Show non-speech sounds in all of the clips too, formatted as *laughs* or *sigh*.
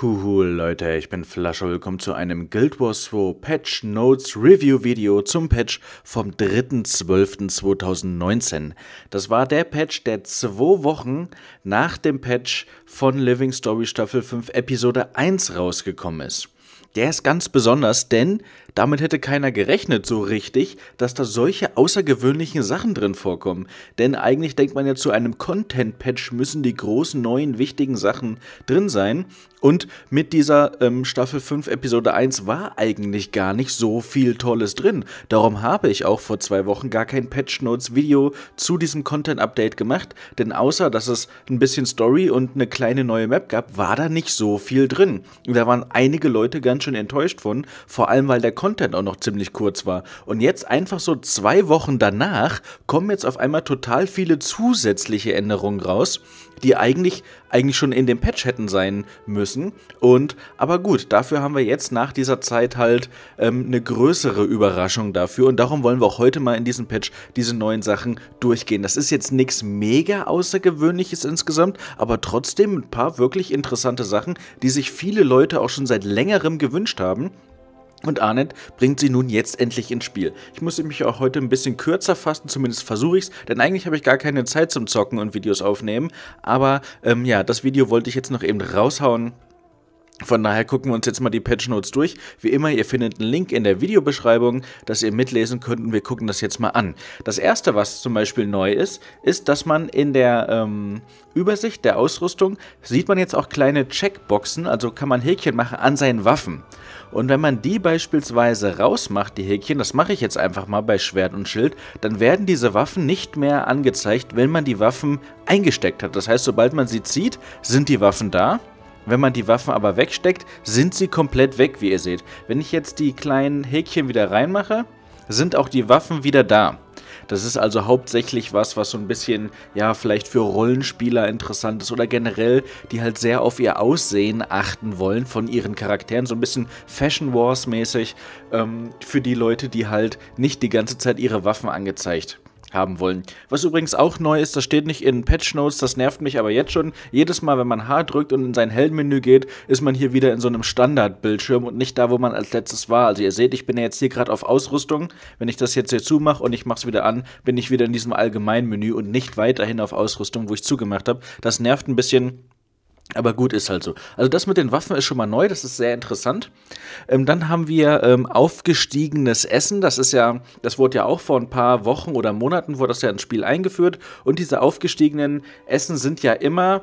Huhu Leute, ich bin Flasche, willkommen zu einem Guild Wars 2 Patch Notes Review Video zum Patch vom 3.12.2019. Das war der Patch, der zwei Wochen nach dem Patch von Living Story Staffel 5 Episode 1 rausgekommen ist. Der ist ganz besonders, denn damit hätte keiner gerechnet so richtig, dass da solche außergewöhnlichen Sachen drin vorkommen. Denn eigentlich denkt man ja, zu einem Content-Patch müssen die großen neuen wichtigen Sachen drin sein. Und mit dieser ähm, Staffel 5, Episode 1 war eigentlich gar nicht so viel Tolles drin. Darum habe ich auch vor zwei Wochen gar kein Patch Notes Video zu diesem Content Update gemacht, denn außer dass es ein bisschen Story und eine kleine neue Map gab, war da nicht so viel drin. Da waren einige Leute ganz schön enttäuscht von, vor allem weil der Content auch noch ziemlich kurz war. Und jetzt einfach so zwei Wochen danach kommen jetzt auf einmal total viele zusätzliche Änderungen raus die eigentlich, eigentlich schon in dem Patch hätten sein müssen. Und aber gut, dafür haben wir jetzt nach dieser Zeit halt ähm, eine größere Überraschung dafür. Und darum wollen wir auch heute mal in diesem Patch diese neuen Sachen durchgehen. Das ist jetzt nichts mega Außergewöhnliches insgesamt, aber trotzdem ein paar wirklich interessante Sachen, die sich viele Leute auch schon seit längerem gewünscht haben. Und Arnett bringt sie nun jetzt endlich ins Spiel. Ich musste mich auch heute ein bisschen kürzer fassen, zumindest versuche ich es, denn eigentlich habe ich gar keine Zeit zum Zocken und Videos aufnehmen. Aber ähm, ja, das Video wollte ich jetzt noch eben raushauen. Von daher gucken wir uns jetzt mal die Patch Notes durch. Wie immer, ihr findet einen Link in der Videobeschreibung, dass ihr mitlesen könnt und wir gucken das jetzt mal an. Das erste, was zum Beispiel neu ist, ist, dass man in der ähm, Übersicht der Ausrüstung sieht man jetzt auch kleine Checkboxen, also kann man Häkchen machen an seinen Waffen. Und wenn man die beispielsweise rausmacht, die Häkchen, das mache ich jetzt einfach mal bei Schwert und Schild, dann werden diese Waffen nicht mehr angezeigt, wenn man die Waffen eingesteckt hat. Das heißt, sobald man sie zieht, sind die Waffen da. Wenn man die Waffen aber wegsteckt, sind sie komplett weg, wie ihr seht. Wenn ich jetzt die kleinen Häkchen wieder reinmache, sind auch die Waffen wieder da. Das ist also hauptsächlich was, was so ein bisschen, ja, vielleicht für Rollenspieler interessant ist oder generell, die halt sehr auf ihr Aussehen achten wollen von ihren Charakteren, so ein bisschen Fashion Wars mäßig ähm, für die Leute, die halt nicht die ganze Zeit ihre Waffen angezeigt haben haben wollen. Was übrigens auch neu ist, das steht nicht in Patch Notes, das nervt mich aber jetzt schon. Jedes Mal, wenn man H drückt und in sein Heldenmenü geht, ist man hier wieder in so einem Standardbildschirm und nicht da, wo man als letztes war. Also ihr seht, ich bin ja jetzt hier gerade auf Ausrüstung. Wenn ich das jetzt hier zumache und ich mache es wieder an, bin ich wieder in diesem Allgemeinmenü und nicht weiterhin auf Ausrüstung, wo ich zugemacht habe. Das nervt ein bisschen. Aber gut, ist halt so. Also das mit den Waffen ist schon mal neu, das ist sehr interessant. Ähm, dann haben wir ähm, aufgestiegenes Essen. Das ist ja, das wurde ja auch vor ein paar Wochen oder Monaten, wurde das ja ins Spiel eingeführt. Und diese aufgestiegenen Essen sind ja immer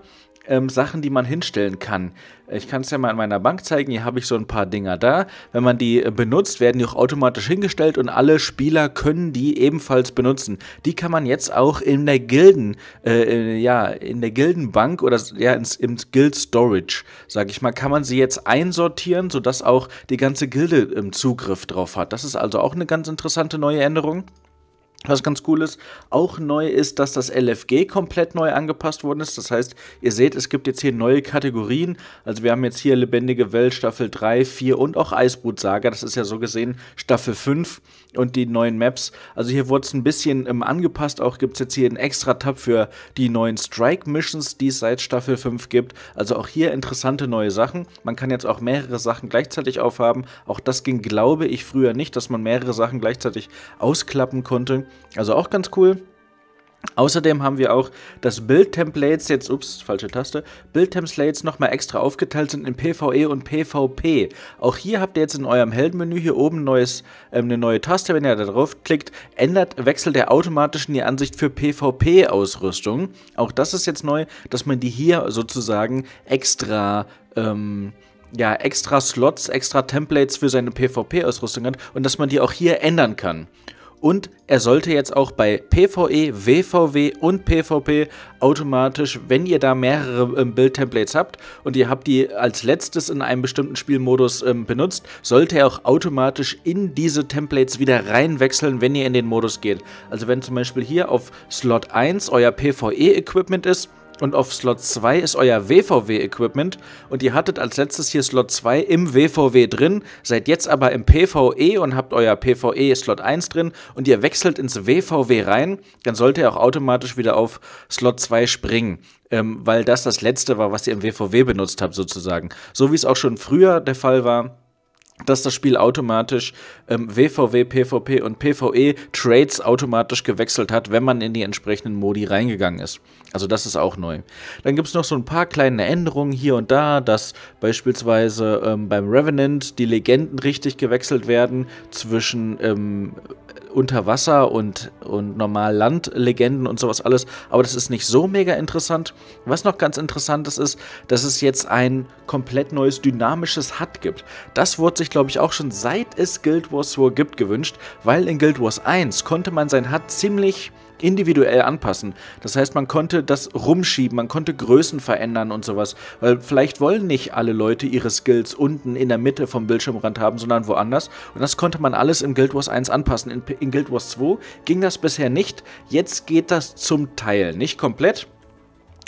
ähm, Sachen, die man hinstellen kann. Ich kann es ja mal in meiner Bank zeigen. Hier habe ich so ein paar Dinger da. Wenn man die äh, benutzt, werden die auch automatisch hingestellt und alle Spieler können die ebenfalls benutzen. Die kann man jetzt auch in der Gilden, äh, ja, in der Gildenbank oder ja, ins, im Guild Storage, sage ich mal, kann man sie jetzt einsortieren, sodass auch die ganze Gilde ähm, Zugriff drauf hat. Das ist also auch eine ganz interessante neue Änderung. Was ganz cool ist, auch neu ist, dass das LFG komplett neu angepasst worden ist. Das heißt, ihr seht, es gibt jetzt hier neue Kategorien. Also wir haben jetzt hier Lebendige Welt Staffel 3, 4 und auch Saga. Das ist ja so gesehen Staffel 5 und die neuen Maps. Also hier wurde es ein bisschen ähm, angepasst. Auch gibt es jetzt hier einen extra Tab für die neuen Strike-Missions, die es seit Staffel 5 gibt. Also auch hier interessante neue Sachen. Man kann jetzt auch mehrere Sachen gleichzeitig aufhaben. Auch das ging, glaube ich, früher nicht, dass man mehrere Sachen gleichzeitig ausklappen konnte. Also auch ganz cool. Außerdem haben wir auch, dass Build-Templates jetzt, ups, falsche Taste, Build-Templates nochmal extra aufgeteilt sind in PvE und PvP. Auch hier habt ihr jetzt in eurem Heldenmenü hier oben neues, ähm, eine neue Taste, wenn ihr da drauf klickt, ändert, wechselt er automatisch in die Ansicht für PvP-Ausrüstung. Auch das ist jetzt neu, dass man die hier sozusagen extra, ähm, ja, extra Slots, extra Templates für seine PvP-Ausrüstung hat und dass man die auch hier ändern kann und er sollte jetzt auch bei PvE, WVW und PvP automatisch, wenn ihr da mehrere ähm, Build-Templates habt und ihr habt die als letztes in einem bestimmten Spielmodus ähm, benutzt, sollte er auch automatisch in diese Templates wieder reinwechseln, wenn ihr in den Modus geht. Also wenn zum Beispiel hier auf Slot 1 euer PvE-Equipment ist, und auf Slot 2 ist euer WVW-Equipment und ihr hattet als letztes hier Slot 2 im WVW drin, seid jetzt aber im PVE und habt euer PVE Slot 1 drin und ihr wechselt ins WVW rein, dann sollte ihr auch automatisch wieder auf Slot 2 springen. Ähm, weil das das letzte war, was ihr im WVW benutzt habt, sozusagen. So wie es auch schon früher der Fall war, dass das Spiel automatisch ähm, WVW, PvP und PvE Trades automatisch gewechselt hat, wenn man in die entsprechenden Modi reingegangen ist. Also das ist auch neu. Dann gibt es noch so ein paar kleine Änderungen hier und da, dass beispielsweise ähm, beim Revenant die Legenden richtig gewechselt werden zwischen ähm, Unterwasser und, und normal Landlegenden und sowas alles. Aber das ist nicht so mega interessant. Was noch ganz interessant ist, ist, dass es jetzt ein komplett neues dynamisches HUD gibt. Das wurde sich sich, glaube ich, auch schon seit es Guild Wars 2 gibt gewünscht, weil in Guild Wars 1 konnte man sein HUD ziemlich individuell anpassen. Das heißt, man konnte das rumschieben, man konnte Größen verändern und sowas, weil vielleicht wollen nicht alle Leute ihre Skills unten in der Mitte vom Bildschirmrand haben, sondern woanders. Und das konnte man alles in Guild Wars 1 anpassen. In, in Guild Wars 2 ging das bisher nicht. Jetzt geht das zum Teil, nicht komplett.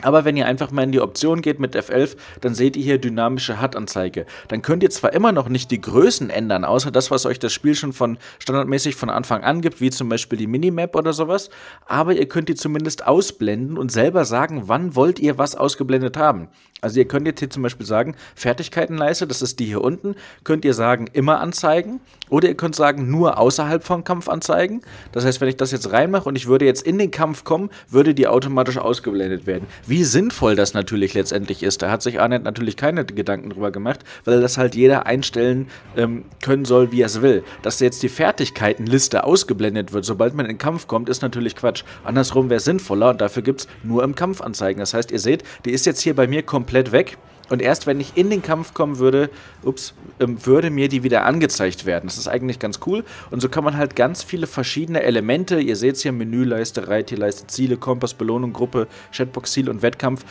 Aber wenn ihr einfach mal in die Option geht mit F11, dann seht ihr hier dynamische HUD-Anzeige. Dann könnt ihr zwar immer noch nicht die Größen ändern, außer das, was euch das Spiel schon von standardmäßig von Anfang an gibt, wie zum Beispiel die Minimap oder sowas, aber ihr könnt die zumindest ausblenden und selber sagen, wann wollt ihr was ausgeblendet haben. Also ihr könnt jetzt hier zum Beispiel sagen, Fertigkeitenleiste, das ist die hier unten, könnt ihr sagen, immer anzeigen oder ihr könnt sagen, nur außerhalb von Kampfanzeigen. Das heißt, wenn ich das jetzt reinmache und ich würde jetzt in den Kampf kommen, würde die automatisch ausgeblendet werden. Wie sinnvoll das natürlich letztendlich ist, da hat sich Arnett natürlich keine Gedanken drüber gemacht, weil das halt jeder einstellen ähm, können soll, wie er es will. Dass jetzt die Fertigkeitenliste ausgeblendet wird, sobald man in den Kampf kommt, ist natürlich Quatsch. Andersrum wäre es sinnvoller und dafür gibt es nur im Kampf Anzeigen. Das heißt, ihr seht, die ist jetzt hier bei mir komplett weg. Und erst wenn ich in den Kampf kommen würde, ups, ähm, würde mir die wieder angezeigt werden. Das ist eigentlich ganz cool. Und so kann man halt ganz viele verschiedene Elemente, ihr seht es hier, Menüleiste, Reitierleiste, Ziele, Kompass, Belohnung, Gruppe, Chatbox, Ziel und Wettkampf,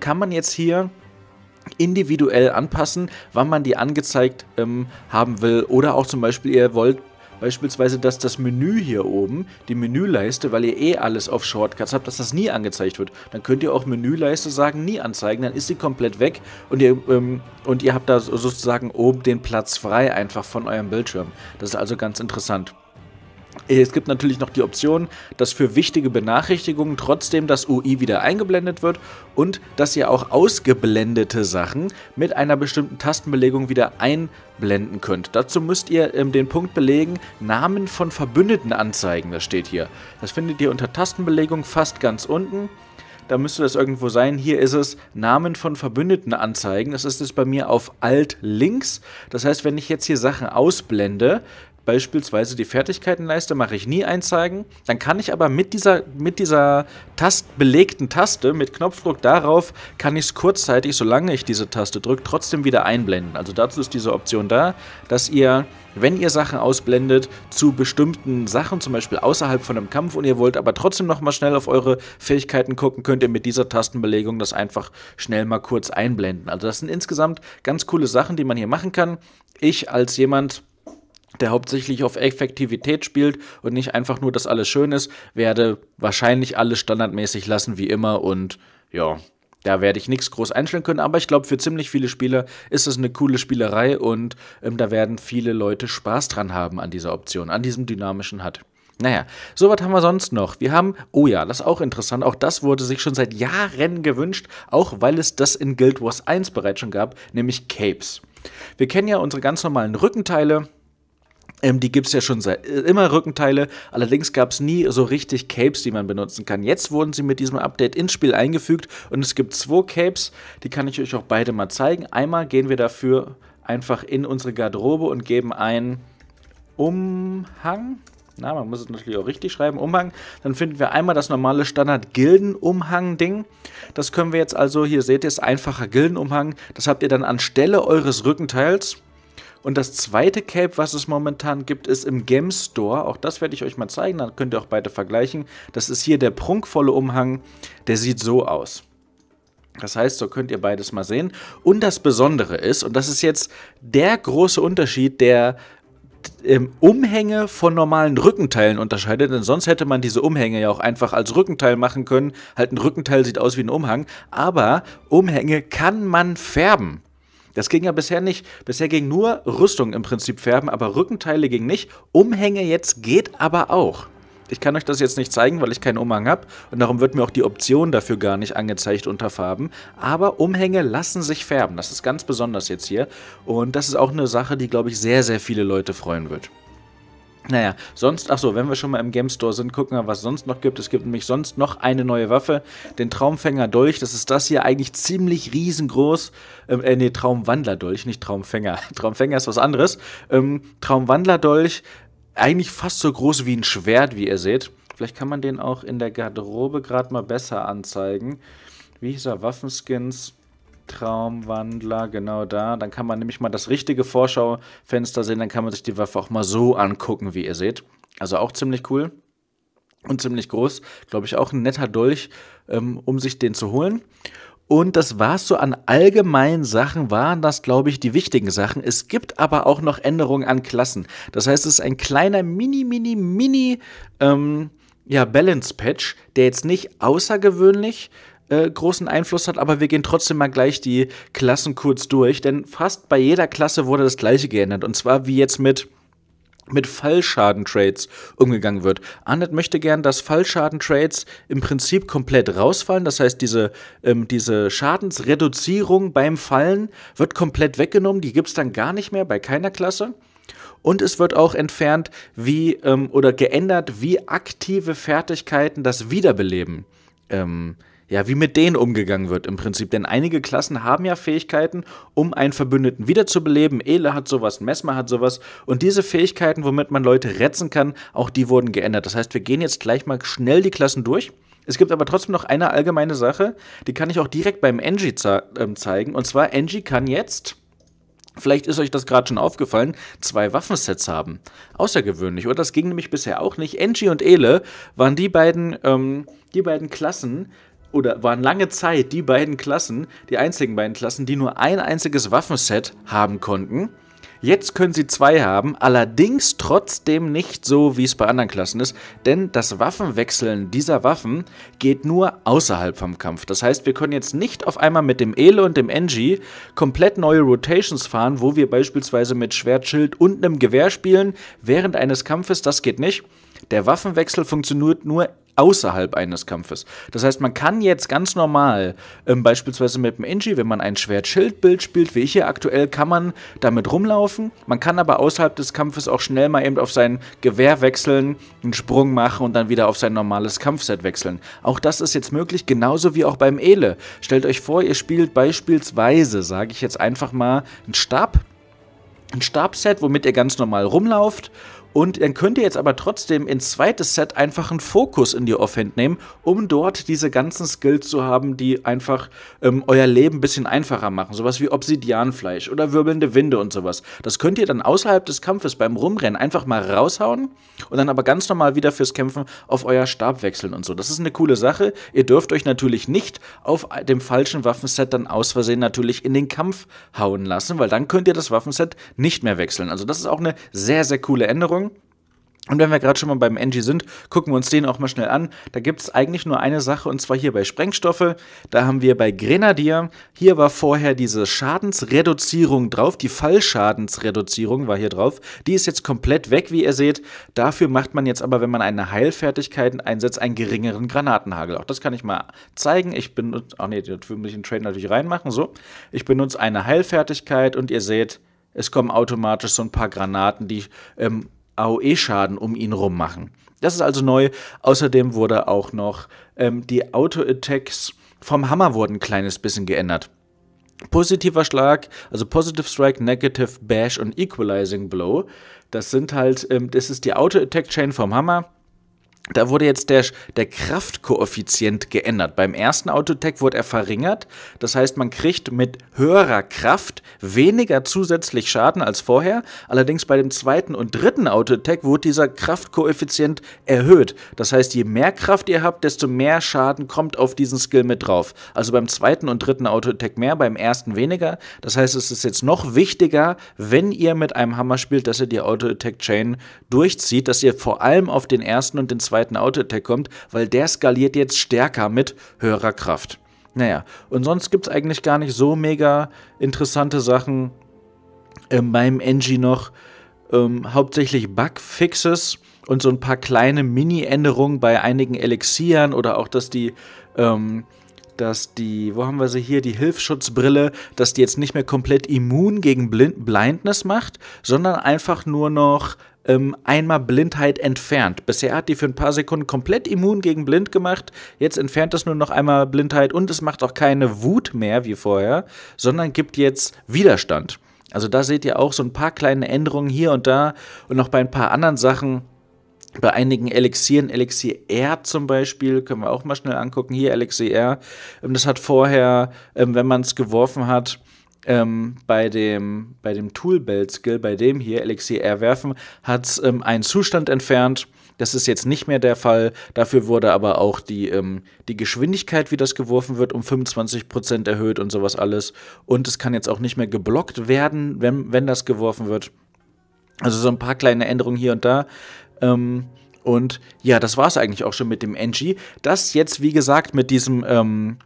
kann man jetzt hier individuell anpassen, wann man die angezeigt ähm, haben will. Oder auch zum Beispiel, ihr wollt Beispielsweise, dass das Menü hier oben, die Menüleiste, weil ihr eh alles auf Shortcuts habt, dass das nie angezeigt wird. Dann könnt ihr auch Menüleiste sagen, nie anzeigen, dann ist sie komplett weg und ihr, ähm, und ihr habt da sozusagen oben den Platz frei einfach von eurem Bildschirm. Das ist also ganz interessant. Es gibt natürlich noch die Option, dass für wichtige Benachrichtigungen trotzdem das UI wieder eingeblendet wird und dass ihr auch ausgeblendete Sachen mit einer bestimmten Tastenbelegung wieder einblenden könnt. Dazu müsst ihr ähm, den Punkt belegen, Namen von Verbündeten anzeigen, das steht hier. Das findet ihr unter Tastenbelegung fast ganz unten da müsste das irgendwo sein. Hier ist es Namen von Verbündeten anzeigen. Das ist es bei mir auf Alt links. Das heißt, wenn ich jetzt hier Sachen ausblende, beispielsweise die Fertigkeitenleiste mache ich nie einzeigen. Dann kann ich aber mit dieser, mit dieser Tast belegten Taste, mit Knopfdruck darauf, kann ich es kurzzeitig, solange ich diese Taste drücke, trotzdem wieder einblenden. Also dazu ist diese Option da, dass ihr, wenn ihr Sachen ausblendet, zu bestimmten Sachen, zum Beispiel außerhalb von einem Kampf und ihr wollt aber trotzdem nochmal schnell auf eure Fähigkeiten gucken, könnt ihr mit dieser Tastenbelegung das einfach schnell mal kurz einblenden. Also das sind insgesamt ganz coole Sachen, die man hier machen kann. Ich als jemand, der hauptsächlich auf Effektivität spielt und nicht einfach nur, dass alles schön ist, werde wahrscheinlich alles standardmäßig lassen wie immer und ja, da werde ich nichts groß einstellen können, aber ich glaube, für ziemlich viele Spieler ist es eine coole Spielerei und ähm, da werden viele Leute Spaß dran haben an dieser Option, an diesem dynamischen HUD. Naja, so was haben wir sonst noch? Wir haben, oh ja, das ist auch interessant, auch das wurde sich schon seit Jahren gewünscht, auch weil es das in Guild Wars 1 bereits schon gab, nämlich Capes. Wir kennen ja unsere ganz normalen Rückenteile, ähm, die gibt es ja schon seit äh, immer Rückenteile. Allerdings gab es nie so richtig Capes, die man benutzen kann. Jetzt wurden sie mit diesem Update ins Spiel eingefügt und es gibt zwei Capes, die kann ich euch auch beide mal zeigen. Einmal gehen wir dafür einfach in unsere Garderobe und geben einen Umhang. Na, man muss es natürlich auch richtig schreiben, Umhang. Dann finden wir einmal das normale Standard-Gilden-Umhang-Ding. Das können wir jetzt also, hier seht ihr es, einfacher Gilden-Umhang. Das habt ihr dann anstelle eures Rückenteils und das zweite Cape, was es momentan gibt, ist im Game Store. Auch das werde ich euch mal zeigen, dann könnt ihr auch beide vergleichen. Das ist hier der prunkvolle Umhang, der sieht so aus. Das heißt, so könnt ihr beides mal sehen. Und das Besondere ist, und das ist jetzt der große Unterschied, der Umhänge von normalen Rückenteilen unterscheidet, denn sonst hätte man diese Umhänge ja auch einfach als Rückenteil machen können. Halt ein Rückenteil sieht aus wie ein Umhang, aber Umhänge kann man färben. Das ging ja bisher nicht. Bisher ging nur Rüstung im Prinzip färben, aber Rückenteile ging nicht. Umhänge jetzt geht aber auch. Ich kann euch das jetzt nicht zeigen, weil ich keinen Umhang habe und darum wird mir auch die Option dafür gar nicht angezeigt unter Farben. Aber Umhänge lassen sich färben, das ist ganz besonders jetzt hier und das ist auch eine Sache, die, glaube ich, sehr, sehr viele Leute freuen wird. Naja, sonst, achso, wenn wir schon mal im Game Store sind, gucken wir, was sonst noch gibt. Es gibt nämlich sonst noch eine neue Waffe, den Traumfänger Dolch. Das ist das hier eigentlich ziemlich riesengroß. Ähm, äh, nee, Traumwandler Dolch, nicht Traumfänger. *laughs* Traumfänger ist was anderes. Ähm, Traumwandler Dolch, eigentlich fast so groß wie ein Schwert, wie ihr seht. Vielleicht kann man den auch in der Garderobe gerade mal besser anzeigen. Wie hieß er? Waffenskins. Traumwandler, genau da. Dann kann man nämlich mal das richtige Vorschaufenster sehen, dann kann man sich die Waffe auch mal so angucken, wie ihr seht. Also auch ziemlich cool und ziemlich groß. Glaube ich auch ein netter Dolch, ähm, um sich den zu holen. Und das war es so an allgemeinen Sachen, waren das, glaube ich, die wichtigen Sachen. Es gibt aber auch noch Änderungen an Klassen. Das heißt, es ist ein kleiner Mini, Mini, Mini ähm, ja, Balance-Patch, der jetzt nicht außergewöhnlich äh, großen Einfluss hat, aber wir gehen trotzdem mal gleich die Klassen kurz durch, denn fast bei jeder Klasse wurde das gleiche geändert und zwar wie jetzt mit mit Fallschadentrades umgegangen wird. Arnett möchte gern, dass Fallschadentrades im Prinzip komplett rausfallen. Das heißt, diese, ähm, diese Schadensreduzierung beim Fallen wird komplett weggenommen. Die gibt es dann gar nicht mehr bei keiner Klasse. Und es wird auch entfernt, wie ähm, oder geändert, wie aktive Fertigkeiten das Wiederbeleben ähm, äh, ja, wie mit denen umgegangen wird im Prinzip. Denn einige Klassen haben ja Fähigkeiten, um einen Verbündeten wiederzubeleben. Ele hat sowas, Mesmer hat sowas. Und diese Fähigkeiten, womit man Leute retzen kann, auch die wurden geändert. Das heißt, wir gehen jetzt gleich mal schnell die Klassen durch. Es gibt aber trotzdem noch eine allgemeine Sache, die kann ich auch direkt beim Angie äh, zeigen. Und zwar, Angie kann jetzt, Vielleicht ist euch das gerade schon aufgefallen, zwei Waffensets haben. Außergewöhnlich, oder? Das ging nämlich bisher auch nicht. Angie und Ele waren die beiden, ähm, die beiden Klassen, oder waren lange Zeit die beiden Klassen, die einzigen beiden Klassen, die nur ein einziges Waffenset haben konnten. Jetzt können sie zwei haben, allerdings trotzdem nicht so, wie es bei anderen Klassen ist, denn das Waffenwechseln dieser Waffen geht nur außerhalb vom Kampf. Das heißt, wir können jetzt nicht auf einmal mit dem Elo und dem Engie komplett neue Rotations fahren, wo wir beispielsweise mit Schwert, Schild und einem Gewehr spielen während eines Kampfes. Das geht nicht. Der Waffenwechsel funktioniert nur außerhalb eines Kampfes. Das heißt, man kann jetzt ganz normal, ähm, beispielsweise mit dem Engie, wenn man ein Schwert-Schild-Bild spielt, wie ich hier aktuell, kann man damit rumlaufen. Man kann aber außerhalb des Kampfes auch schnell mal eben auf sein Gewehr wechseln, einen Sprung machen und dann wieder auf sein normales Kampfset wechseln. Auch das ist jetzt möglich, genauso wie auch beim Ele. Stellt euch vor, ihr spielt beispielsweise, sage ich jetzt einfach mal, ein Stab. Ein Stabset, womit ihr ganz normal rumlauft und dann könnt ihr jetzt aber trotzdem ins zweite Set einfach einen Fokus in die Offhand nehmen, um dort diese ganzen Skills zu haben, die einfach ähm, euer Leben ein bisschen einfacher machen. Sowas wie Obsidianfleisch oder wirbelnde Winde und sowas. Das könnt ihr dann außerhalb des Kampfes beim Rumrennen einfach mal raushauen und dann aber ganz normal wieder fürs Kämpfen auf euer Stab wechseln und so. Das ist eine coole Sache. Ihr dürft euch natürlich nicht auf dem falschen Waffenset dann aus Versehen natürlich in den Kampf hauen lassen, weil dann könnt ihr das Waffenset nicht mehr wechseln. Also das ist auch eine sehr, sehr coole Änderung. Und wenn wir gerade schon mal beim Engie sind, gucken wir uns den auch mal schnell an. Da gibt es eigentlich nur eine Sache und zwar hier bei Sprengstoffe. Da haben wir bei Grenadier, hier war vorher diese Schadensreduzierung drauf, die Fallschadensreduzierung war hier drauf. Die ist jetzt komplett weg, wie ihr seht. Dafür macht man jetzt aber, wenn man eine Heilfertigkeit einsetzt, einen geringeren Granatenhagel. Auch das kann ich mal zeigen. Ich benutze, ach nee, dafür muss ich den Trade natürlich reinmachen, so. Ich benutze eine Heilfertigkeit und ihr seht, es kommen automatisch so ein paar Granaten, die ähm, AOE-Schaden um ihn rum machen. Das ist also neu. Außerdem wurde auch noch ähm, die Auto-Attacks vom Hammer wurden ein kleines bisschen geändert. Positiver Schlag, also Positive Strike, Negative Bash und Equalizing Blow. Das sind halt, ähm, das ist die Auto-Attack-Chain vom Hammer. Da wurde jetzt der, der Kraftkoeffizient geändert. Beim ersten Autotech wurde er verringert. Das heißt, man kriegt mit höherer Kraft weniger zusätzlich Schaden als vorher. Allerdings bei dem zweiten und dritten Autotech wurde dieser Kraftkoeffizient erhöht. Das heißt, je mehr Kraft ihr habt, desto mehr Schaden kommt auf diesen Skill mit drauf. Also beim zweiten und dritten Autotech mehr, beim ersten weniger. Das heißt, es ist jetzt noch wichtiger, wenn ihr mit einem Hammer spielt, dass ihr die Autotech Chain durchzieht, dass ihr vor allem auf den ersten und den zweiten zweiten Auto-Attack kommt, weil der skaliert jetzt stärker mit höherer Kraft. Naja, und sonst gibt es eigentlich gar nicht so mega interessante Sachen in ähm, meinem Engie noch. Ähm, hauptsächlich Bugfixes und so ein paar kleine Mini-Änderungen bei einigen Elixieren oder auch, dass die, ähm, dass die, wo haben wir sie hier, die Hilfsschutzbrille, dass die jetzt nicht mehr komplett immun gegen Blind Blindness macht, sondern einfach nur noch ähm, einmal Blindheit entfernt. Bisher hat die für ein paar Sekunden komplett immun gegen blind gemacht. Jetzt entfernt es nur noch einmal Blindheit und es macht auch keine Wut mehr wie vorher, sondern gibt jetzt Widerstand. Also da seht ihr auch so ein paar kleine Änderungen hier und da und noch bei ein paar anderen Sachen. Bei einigen Elixieren, Elixier R zum Beispiel, können wir auch mal schnell angucken. Hier Elixier R. Ähm, das hat vorher, ähm, wenn man es geworfen hat, ähm, bei dem, bei dem tool skill bei dem hier Elixir erwerfen, hat es ähm, einen Zustand entfernt. Das ist jetzt nicht mehr der Fall. Dafür wurde aber auch die, ähm, die Geschwindigkeit, wie das geworfen wird, um 25% erhöht und sowas alles. Und es kann jetzt auch nicht mehr geblockt werden, wenn, wenn das geworfen wird. Also so ein paar kleine Änderungen hier und da. Ähm, und ja, das war es eigentlich auch schon mit dem NG. Das jetzt, wie gesagt, mit diesem ähm,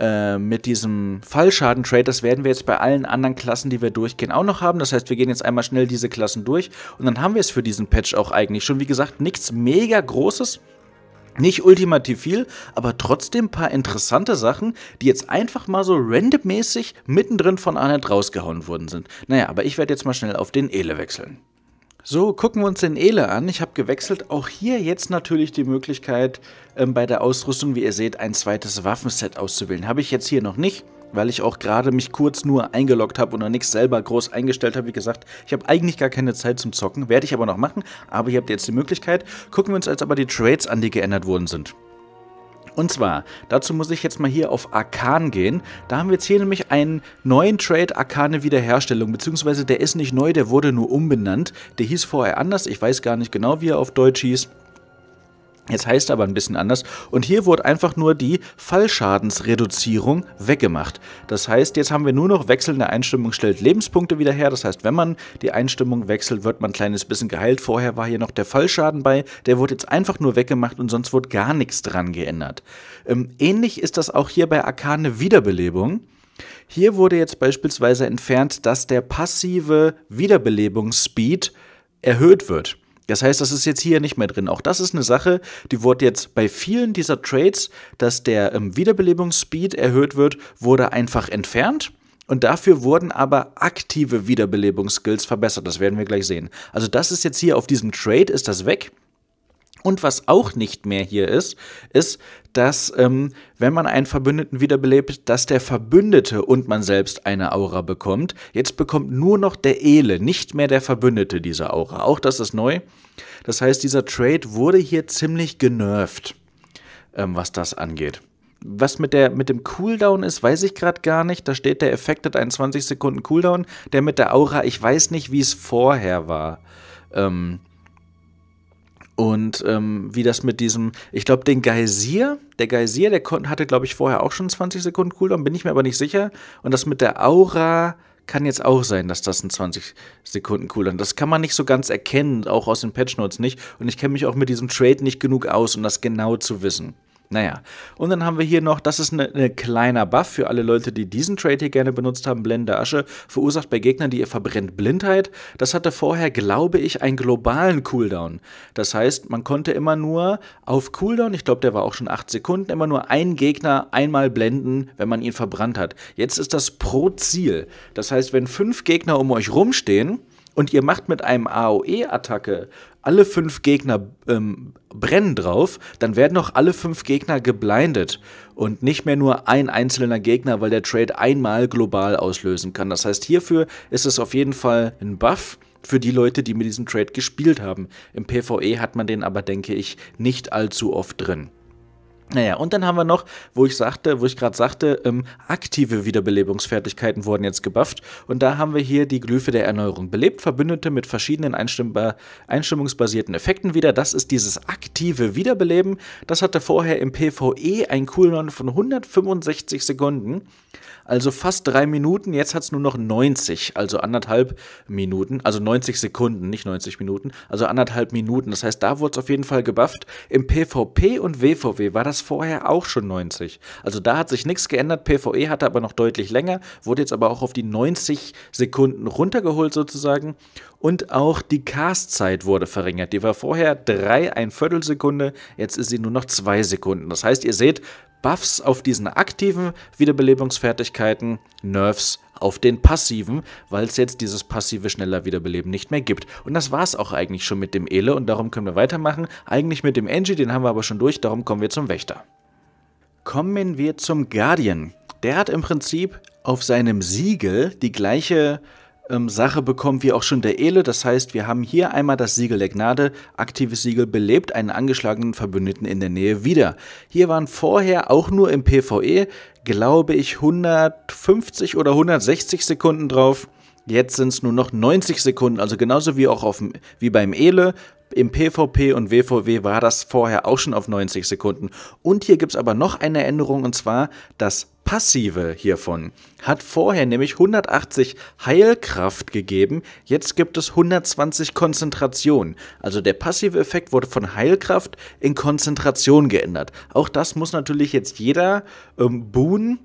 äh, mit diesem Fallschaden-Trade, das werden wir jetzt bei allen anderen Klassen, die wir durchgehen, auch noch haben. Das heißt, wir gehen jetzt einmal schnell diese Klassen durch und dann haben wir es für diesen Patch auch eigentlich schon. Wie gesagt, nichts mega Großes. Nicht ultimativ viel, aber trotzdem ein paar interessante Sachen, die jetzt einfach mal so randommäßig mittendrin von Arnett rausgehauen worden sind. Naja, aber ich werde jetzt mal schnell auf den Ele wechseln. So, gucken wir uns den Ele an. Ich habe gewechselt. Auch hier jetzt natürlich die Möglichkeit, ähm, bei der Ausrüstung, wie ihr seht, ein zweites Waffenset auszuwählen. Habe ich jetzt hier noch nicht, weil ich auch gerade mich kurz nur eingeloggt habe und noch nichts selber groß eingestellt habe. Wie gesagt, ich habe eigentlich gar keine Zeit zum Zocken, werde ich aber noch machen. Aber ihr habt jetzt die Möglichkeit. Gucken wir uns jetzt aber die Trades an, die geändert worden sind. Und zwar, dazu muss ich jetzt mal hier auf Arkan gehen. Da haben wir jetzt hier nämlich einen neuen Trade Arkane Wiederherstellung, beziehungsweise der ist nicht neu, der wurde nur umbenannt. Der hieß vorher anders, ich weiß gar nicht genau, wie er auf Deutsch hieß. Jetzt heißt aber ein bisschen anders. Und hier wurde einfach nur die Fallschadensreduzierung weggemacht. Das heißt, jetzt haben wir nur noch wechselnde Einstimmung stellt Lebenspunkte wieder her. Das heißt, wenn man die Einstimmung wechselt, wird man ein kleines bisschen geheilt. Vorher war hier noch der Fallschaden bei. Der wurde jetzt einfach nur weggemacht und sonst wurde gar nichts dran geändert. Ähm, ähnlich ist das auch hier bei Arkane Wiederbelebung. Hier wurde jetzt beispielsweise entfernt, dass der passive Wiederbelebungsspeed erhöht wird. Das heißt, das ist jetzt hier nicht mehr drin. Auch das ist eine Sache, die wurde jetzt bei vielen dieser Trades, dass der ähm, Wiederbelebungsspeed erhöht wird, wurde einfach entfernt. Und dafür wurden aber aktive Wiederbelebungsskills verbessert. Das werden wir gleich sehen. Also das ist jetzt hier auf diesem Trade, ist das weg. Und was auch nicht mehr hier ist, ist, dass ähm, wenn man einen Verbündeten wiederbelebt, dass der Verbündete und man selbst eine Aura bekommt. Jetzt bekommt nur noch der Ele, nicht mehr der Verbündete diese Aura. Auch das ist neu. Das heißt, dieser Trade wurde hier ziemlich genervt, ähm, was das angeht. Was mit, der, mit dem Cooldown ist, weiß ich gerade gar nicht. Da steht, der Effekt hat einen 20 Sekunden Cooldown. Der mit der Aura, ich weiß nicht, wie es vorher war. Ähm, und ähm, wie das mit diesem, ich glaube, den Geysir, der Geysir, der hatte, glaube ich, vorher auch schon 20 Sekunden Cooldown, bin ich mir aber nicht sicher. Und das mit der Aura kann jetzt auch sein, dass das ein 20 Sekunden Cooldown. ist. Das kann man nicht so ganz erkennen, auch aus den Patch Notes nicht. Und ich kenne mich auch mit diesem Trade nicht genug aus, um das genau zu wissen. Naja, und dann haben wir hier noch, das ist ein ne, kleiner Buff für alle Leute, die diesen Trade hier gerne benutzt haben, Blende Asche, verursacht bei Gegnern, die ihr verbrennt, Blindheit. Das hatte vorher, glaube ich, einen globalen Cooldown. Das heißt, man konnte immer nur auf Cooldown, ich glaube, der war auch schon 8 Sekunden, immer nur einen Gegner einmal blenden, wenn man ihn verbrannt hat. Jetzt ist das pro Ziel. Das heißt, wenn fünf Gegner um euch rumstehen, und ihr macht mit einem AOE-Attacke alle fünf Gegner ähm, Brennen drauf, dann werden auch alle fünf Gegner geblindet und nicht mehr nur ein einzelner Gegner, weil der Trade einmal global auslösen kann. Das heißt, hierfür ist es auf jeden Fall ein Buff für die Leute, die mit diesem Trade gespielt haben. Im PvE hat man den aber, denke ich, nicht allzu oft drin. Naja, und dann haben wir noch, wo ich sagte, wo ich gerade sagte, ähm, aktive Wiederbelebungsfertigkeiten wurden jetzt gebufft. Und da haben wir hier die Glyphe der Erneuerung. Belebt Verbündete mit verschiedenen einstimmungsbasierten Effekten wieder. Das ist dieses aktive Wiederbeleben. Das hatte vorher im PvE ein Cooldown von 165 Sekunden. Also fast drei Minuten. Jetzt hat es nur noch 90, also anderthalb Minuten. Also 90 Sekunden, nicht 90 Minuten. Also anderthalb Minuten. Das heißt, da wurde es auf jeden Fall gebufft. Im PvP und WVW war das es vorher auch schon 90. Also da hat sich nichts geändert. PvE hatte aber noch deutlich länger, wurde jetzt aber auch auf die 90 Sekunden runtergeholt sozusagen. Und auch die Castzeit wurde verringert. Die war vorher 3, ein Viertelsekunde, jetzt ist sie nur noch 2 Sekunden. Das heißt, ihr seht, Buffs auf diesen aktiven Wiederbelebungsfertigkeiten, Nerfs auf den passiven, weil es jetzt dieses passive schneller Wiederbeleben nicht mehr gibt. Und das war es auch eigentlich schon mit dem Ele und darum können wir weitermachen. Eigentlich mit dem Engie, den haben wir aber schon durch, darum kommen wir zum Wächter. Kommen wir zum Guardian. Der hat im Prinzip auf seinem Siegel die gleiche ähm, Sache bekommen wie auch schon der Ele. Das heißt, wir haben hier einmal das Siegel der Gnade. Aktives Siegel belebt einen angeschlagenen Verbündeten in der Nähe wieder. Hier waren vorher auch nur im PvE glaube ich, 150 oder 160 Sekunden drauf. Jetzt sind es nur noch 90 Sekunden, also genauso wie auch auf, wie beim Ele. Im PvP und WVW war das vorher auch schon auf 90 Sekunden. Und hier gibt es aber noch eine Änderung und zwar, dass Passive hiervon hat vorher nämlich 180 Heilkraft gegeben, jetzt gibt es 120 Konzentration. Also der passive Effekt wurde von Heilkraft in Konzentration geändert. Auch das muss natürlich jetzt jeder ähm, Boon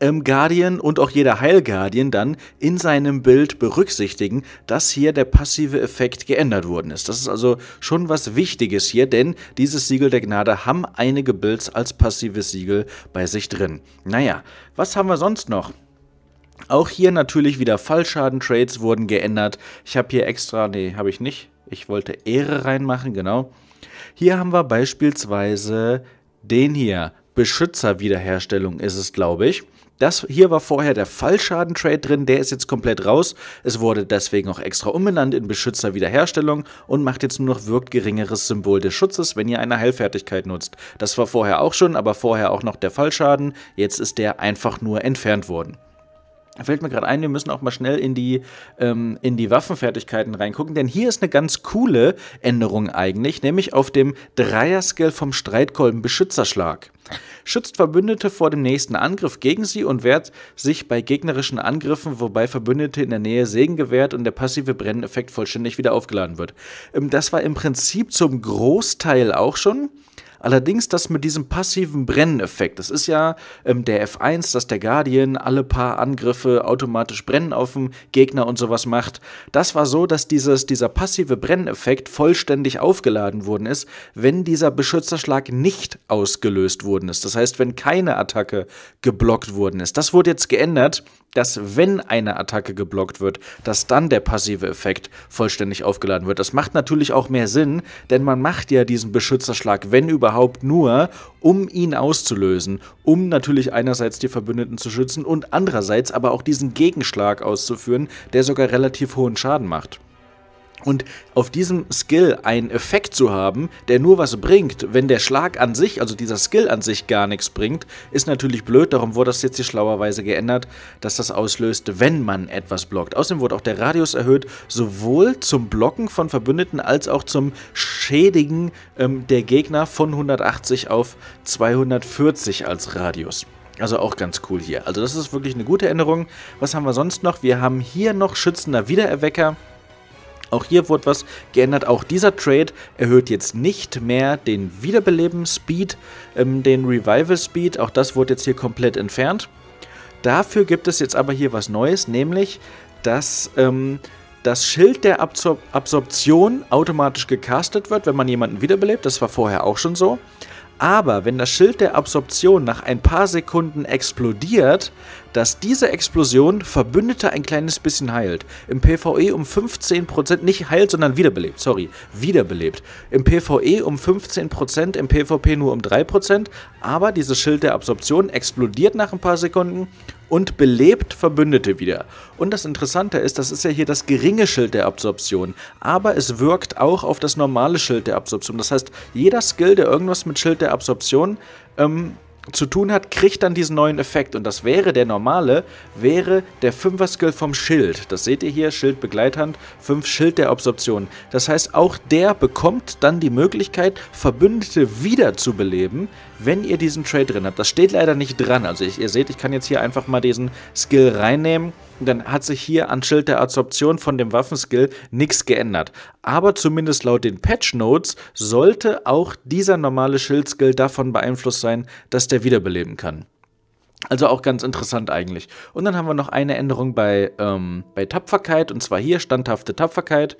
ähm, Guardian und auch jeder Heil Guardian dann in seinem Bild berücksichtigen, dass hier der passive Effekt geändert worden ist. Das ist also schon was Wichtiges hier, denn dieses Siegel der Gnade haben einige Builds als passives Siegel bei sich drin. Naja, was haben wir sonst noch? Auch hier natürlich wieder Fallschaden-Trades wurden geändert. Ich habe hier extra, nee, habe ich nicht. Ich wollte Ehre reinmachen, genau. Hier haben wir beispielsweise den hier, Beschützerwiederherstellung ist es, glaube ich. Das hier war vorher der Fallschadentrade drin, der ist jetzt komplett raus. Es wurde deswegen auch extra umbenannt in Beschützerwiederherstellung und macht jetzt nur noch wirkt geringeres Symbol des Schutzes, wenn ihr eine Heilfertigkeit nutzt. Das war vorher auch schon, aber vorher auch noch der Fallschaden. Jetzt ist der einfach nur entfernt worden fällt mir gerade ein, wir müssen auch mal schnell in die, ähm, in die Waffenfertigkeiten reingucken, denn hier ist eine ganz coole Änderung eigentlich, nämlich auf dem Dreier-Skill vom Streitkolben Beschützerschlag. Schützt Verbündete vor dem nächsten Angriff gegen sie und wehrt sich bei gegnerischen Angriffen, wobei Verbündete in der Nähe Segen gewährt und der passive Brenneffekt vollständig wieder aufgeladen wird. Ähm, das war im Prinzip zum Großteil auch schon Allerdings das mit diesem passiven Brenneffekt. Das ist ja ähm, der F1, dass der Guardian alle paar Angriffe automatisch brennen auf dem Gegner und sowas macht. Das war so, dass dieses, dieser passive Brenneffekt vollständig aufgeladen worden ist, wenn dieser Beschützerschlag nicht ausgelöst worden ist. Das heißt, wenn keine Attacke geblockt worden ist. Das wurde jetzt geändert dass wenn eine Attacke geblockt wird, dass dann der passive Effekt vollständig aufgeladen wird. Das macht natürlich auch mehr Sinn, denn man macht ja diesen Beschützerschlag, wenn überhaupt nur, um ihn auszulösen, um natürlich einerseits die Verbündeten zu schützen und andererseits aber auch diesen Gegenschlag auszuführen, der sogar relativ hohen Schaden macht. Und auf diesem Skill einen Effekt zu haben, der nur was bringt, wenn der Schlag an sich, also dieser Skill an sich gar nichts bringt, ist natürlich blöd. Darum wurde das jetzt hier schlauerweise geändert, dass das auslöst, wenn man etwas blockt. Außerdem wurde auch der Radius erhöht, sowohl zum Blocken von Verbündeten als auch zum Schädigen ähm, der Gegner von 180 auf 240 als Radius. Also auch ganz cool hier. Also das ist wirklich eine gute Änderung. Was haben wir sonst noch? Wir haben hier noch Schützender Wiedererwecker. Auch hier wurde was geändert. Auch dieser Trade erhöht jetzt nicht mehr den Wiederbeleben-Speed, ähm, den Revival-Speed. Auch das wurde jetzt hier komplett entfernt. Dafür gibt es jetzt aber hier was Neues, nämlich, dass ähm, das Schild der Absor Absorption automatisch gecastet wird, wenn man jemanden wiederbelebt. Das war vorher auch schon so. Aber wenn das Schild der Absorption nach ein paar Sekunden explodiert, dass diese Explosion Verbündete ein kleines bisschen heilt. Im PvE um 15% nicht heilt, sondern wiederbelebt. Sorry, wiederbelebt. Im PvE um 15%, im PvP nur um 3%. Aber dieses Schild der Absorption explodiert nach ein paar Sekunden und belebt Verbündete wieder. Und das Interessante ist, das ist ja hier das geringe Schild der Absorption, aber es wirkt auch auf das normale Schild der Absorption. Das heißt, jeder Skill, der irgendwas mit Schild der Absorption ähm, zu tun hat, kriegt dann diesen neuen Effekt. Und das wäre der normale, wäre der 5er Skill vom Schild. Das seht ihr hier, Schild Begleithand, 5 Schild der Absorption. Das heißt, auch der bekommt dann die Möglichkeit, Verbündete wieder zu beleben, wenn ihr diesen Trade drin habt. Das steht leider nicht dran. Also ich, ihr seht, ich kann jetzt hier einfach mal diesen Skill reinnehmen dann hat sich hier an Schild der Adsorption von dem Waffenskill nichts geändert. Aber zumindest laut den Patch Notes sollte auch dieser normale Schildskill davon beeinflusst sein, dass der wiederbeleben kann. Also auch ganz interessant eigentlich. Und dann haben wir noch eine Änderung bei, ähm, bei Tapferkeit, und zwar hier standhafte Tapferkeit.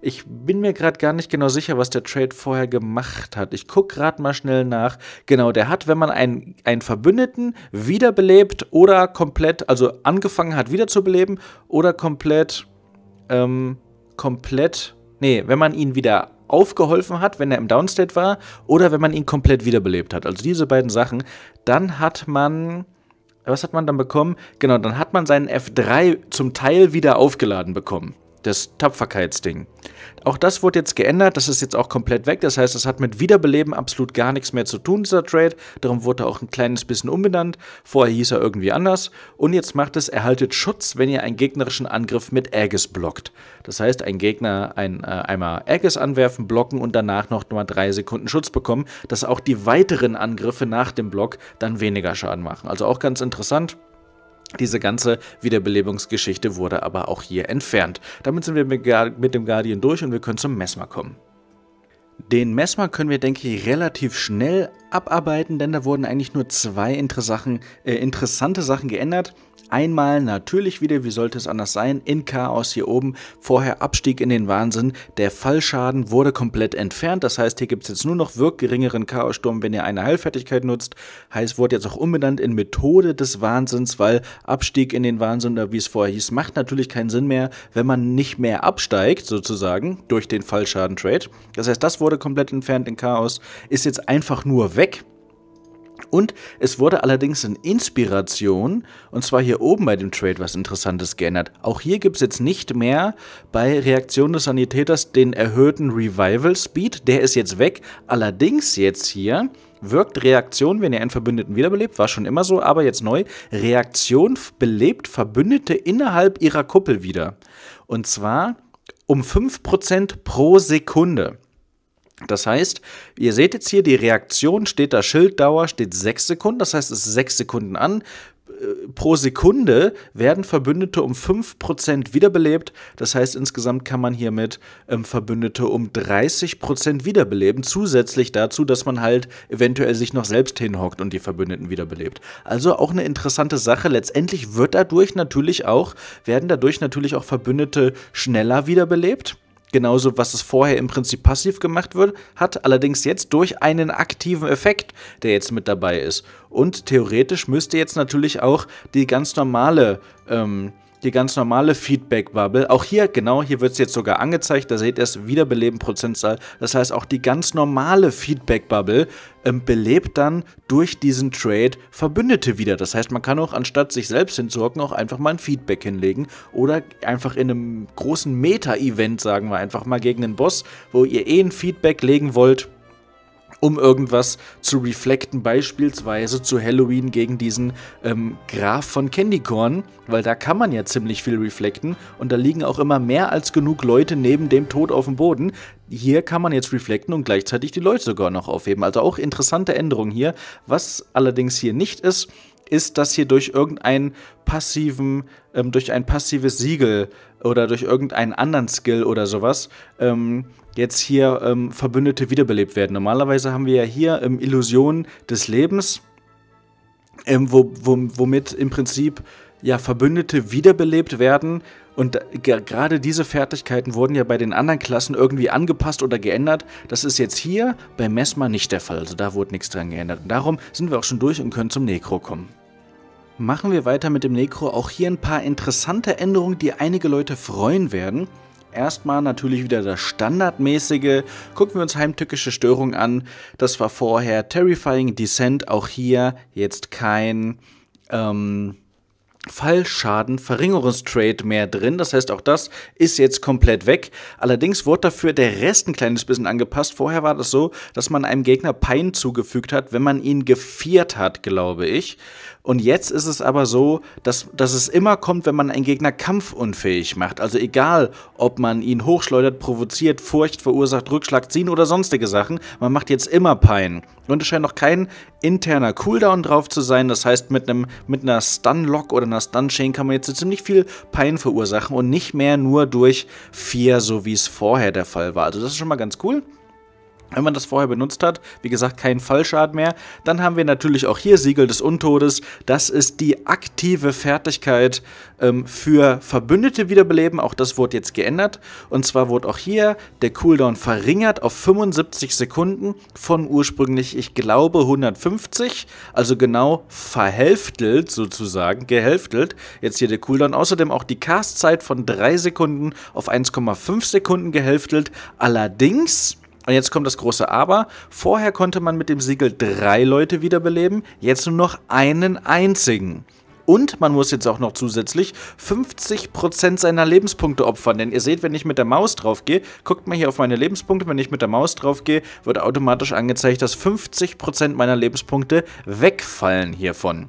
Ich bin mir gerade gar nicht genau sicher, was der Trade vorher gemacht hat. Ich gucke gerade mal schnell nach. Genau, der hat, wenn man einen, einen Verbündeten wiederbelebt oder komplett, also angefangen hat wiederzubeleben oder komplett, ähm, komplett, nee, wenn man ihn wieder aufgeholfen hat, wenn er im Downstate war oder wenn man ihn komplett wiederbelebt hat. Also diese beiden Sachen. Dann hat man was hat man dann bekommen? Genau, dann hat man seinen F3 zum Teil wieder aufgeladen bekommen das Tapferkeitsding. Auch das wurde jetzt geändert, das ist jetzt auch komplett weg. Das heißt, es hat mit Wiederbeleben absolut gar nichts mehr zu tun, dieser Trade. Darum wurde er auch ein kleines bisschen umbenannt. Vorher hieß er irgendwie anders. Und jetzt macht es, erhaltet Schutz, wenn ihr einen gegnerischen Angriff mit Aegis blockt. Das heißt, ein Gegner ein, äh, einmal Aegis anwerfen, blocken und danach noch mal drei Sekunden Schutz bekommen, dass auch die weiteren Angriffe nach dem Block dann weniger Schaden machen. Also auch ganz interessant. Diese ganze Wiederbelebungsgeschichte wurde aber auch hier entfernt. Damit sind wir mit dem Guardian durch und wir können zum Mesmer kommen. Den Messmer können wir, denke ich, relativ schnell abarbeiten, denn da wurden eigentlich nur zwei äh, interessante Sachen geändert. Einmal natürlich wieder, wie sollte es anders sein, in Chaos hier oben, vorher Abstieg in den Wahnsinn, der Fallschaden wurde komplett entfernt, das heißt, hier gibt es jetzt nur noch wirk geringeren Chaossturm, wenn ihr eine Heilfertigkeit nutzt, heißt, wurde jetzt auch umbenannt in Methode des Wahnsinns, weil Abstieg in den Wahnsinn, oder äh, wie es vorher hieß, macht natürlich keinen Sinn mehr, wenn man nicht mehr absteigt, sozusagen, durch den Fallschaden-Trade. Das heißt, das wurde wurde komplett entfernt in Chaos, ist jetzt einfach nur weg. Und es wurde allerdings in Inspiration, und zwar hier oben bei dem Trade, was Interessantes geändert. Auch hier gibt es jetzt nicht mehr bei Reaktion des Sanitäters den erhöhten Revival Speed. Der ist jetzt weg. Allerdings jetzt hier wirkt Reaktion, wenn ihr einen Verbündeten wiederbelebt, war schon immer so, aber jetzt neu. Reaktion belebt Verbündete innerhalb ihrer Kuppel wieder. Und zwar um 5% pro Sekunde. Das heißt, ihr seht jetzt hier die Reaktion, steht da Schilddauer, steht 6 Sekunden, das heißt, es ist 6 Sekunden an. Äh, pro Sekunde werden Verbündete um 5% wiederbelebt. Das heißt, insgesamt kann man hiermit ähm, Verbündete um 30% wiederbeleben. Zusätzlich dazu, dass man halt eventuell sich noch selbst hinhockt und die Verbündeten wiederbelebt. Also auch eine interessante Sache. Letztendlich wird dadurch natürlich auch, werden dadurch natürlich auch Verbündete schneller wiederbelebt. Genauso, was es vorher im Prinzip passiv gemacht wird, hat allerdings jetzt durch einen aktiven Effekt, der jetzt mit dabei ist. Und theoretisch müsste jetzt natürlich auch die ganz normale ähm, die ganz normale Feedback-Bubble. Auch hier, genau, hier wird es jetzt sogar angezeigt, da seht ihr es, Wiederbeleben-Prozentzahl. Das heißt, auch die ganz normale Feedback-Bubble ähm, belebt dann durch diesen Trade Verbündete wieder. Das heißt, man kann auch anstatt sich selbst hinzuhocken, auch einfach mal ein Feedback hinlegen oder einfach in einem großen Meta-Event, sagen wir einfach mal, gegen den Boss, wo ihr eh ein Feedback legen wollt, um irgendwas zu reflekten, beispielsweise zu Halloween gegen diesen ähm, Graf von Candycorn, weil da kann man ja ziemlich viel reflekten und da liegen auch immer mehr als genug Leute neben dem Tod auf dem Boden. Hier kann man jetzt reflekten und gleichzeitig die Leute sogar noch aufheben. Also auch interessante Änderungen hier. Was allerdings hier nicht ist, ist, dass hier durch irgendeinen passiven, ähm, durch ein passives Siegel oder durch irgendeinen anderen Skill oder sowas ähm, jetzt hier ähm, Verbündete wiederbelebt werden. Normalerweise haben wir ja hier ähm, Illusionen des Lebens, ähm, wo, wo, womit im Prinzip ja Verbündete wiederbelebt werden. Und gerade diese Fertigkeiten wurden ja bei den anderen Klassen irgendwie angepasst oder geändert. Das ist jetzt hier bei Mesmer nicht der Fall. Also da wurde nichts dran geändert. Und darum sind wir auch schon durch und können zum Nekro kommen. Machen wir weiter mit dem Nekro. Auch hier ein paar interessante Änderungen, die einige Leute freuen werden. Erstmal natürlich wieder das standardmäßige. Gucken wir uns heimtückische Störung an. Das war vorher Terrifying Descent. Auch hier jetzt kein ähm, fallschaden mehr drin. Das heißt, auch das ist jetzt komplett weg. Allerdings wurde dafür der Rest ein kleines bisschen angepasst. Vorher war das so, dass man einem Gegner Pein zugefügt hat, wenn man ihn geviert hat, glaube ich. Und jetzt ist es aber so, dass, dass es immer kommt, wenn man einen Gegner kampfunfähig macht. Also egal, ob man ihn hochschleudert, provoziert, Furcht verursacht, Rückschlag ziehen oder sonstige Sachen, man macht jetzt immer Pein. Und es scheint noch kein interner Cooldown drauf zu sein. Das heißt, mit, einem, mit einer Stun-Lock oder einer Stun-Chain kann man jetzt ziemlich viel Pein verursachen und nicht mehr nur durch 4, so wie es vorher der Fall war. Also das ist schon mal ganz cool. Wenn man das vorher benutzt hat, wie gesagt, kein Fallschaden mehr. Dann haben wir natürlich auch hier Siegel des Untodes. Das ist die aktive Fertigkeit ähm, für Verbündete wiederbeleben. Auch das wurde jetzt geändert. Und zwar wurde auch hier der Cooldown verringert auf 75 Sekunden von ursprünglich, ich glaube, 150. Also genau verhälftelt sozusagen, gehälftelt. Jetzt hier der Cooldown. Außerdem auch die Castzeit von 3 Sekunden auf 1,5 Sekunden gehälftelt. Allerdings und jetzt kommt das große Aber. Vorher konnte man mit dem Siegel drei Leute wiederbeleben, jetzt nur noch einen einzigen. Und man muss jetzt auch noch zusätzlich 50% seiner Lebenspunkte opfern. Denn ihr seht, wenn ich mit der Maus draufgehe, guckt mal hier auf meine Lebenspunkte, wenn ich mit der Maus draufgehe, wird automatisch angezeigt, dass 50% meiner Lebenspunkte wegfallen hiervon.